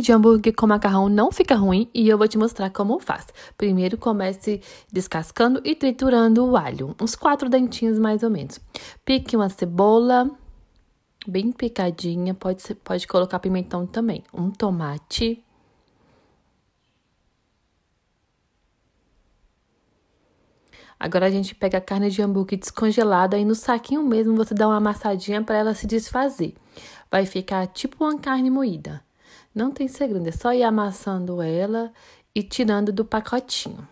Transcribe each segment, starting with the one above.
de hambúrguer com macarrão não fica ruim e eu vou te mostrar como faz. Primeiro comece descascando e triturando o alho, uns quatro dentinhos mais ou menos. Pique uma cebola bem picadinha, pode, ser, pode colocar pimentão também, um tomate. Agora a gente pega a carne de hambúrguer descongelada e no saquinho mesmo você dá uma amassadinha para ela se desfazer. Vai ficar tipo uma carne moída. Não tem segredo, é só ir amassando ela e tirando do pacotinho.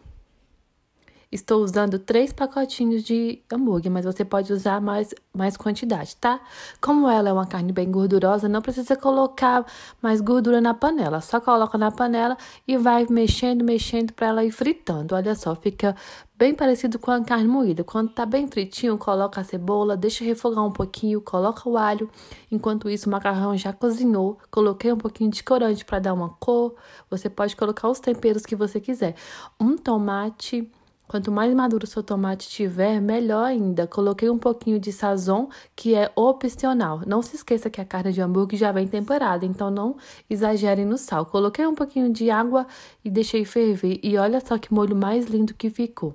Estou usando três pacotinhos de hambúrguer, mas você pode usar mais, mais quantidade, tá? Como ela é uma carne bem gordurosa, não precisa colocar mais gordura na panela. Só coloca na panela e vai mexendo, mexendo para ela ir fritando. Olha só, fica bem parecido com a carne moída. Quando tá bem fritinho, coloca a cebola, deixa refogar um pouquinho, coloca o alho. Enquanto isso, o macarrão já cozinhou. Coloquei um pouquinho de corante para dar uma cor. Você pode colocar os temperos que você quiser. Um tomate Quanto mais maduro seu tomate tiver, melhor ainda. Coloquei um pouquinho de sazon, que é opcional. Não se esqueça que a carne de hambúrguer já vem temperada, então não exagere no sal. Coloquei um pouquinho de água e deixei ferver. E olha só que molho mais lindo que ficou.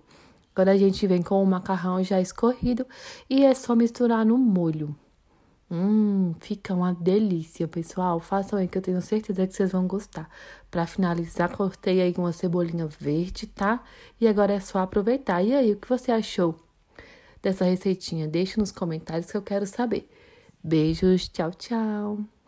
Agora a gente vem com o macarrão já escorrido e é só misturar no molho. Hum, fica uma delícia, pessoal. Façam aí que eu tenho certeza que vocês vão gostar. Para finalizar, cortei aí uma cebolinha verde, tá? E agora é só aproveitar. E aí, o que você achou dessa receitinha? Deixa nos comentários que eu quero saber. Beijos, tchau, tchau.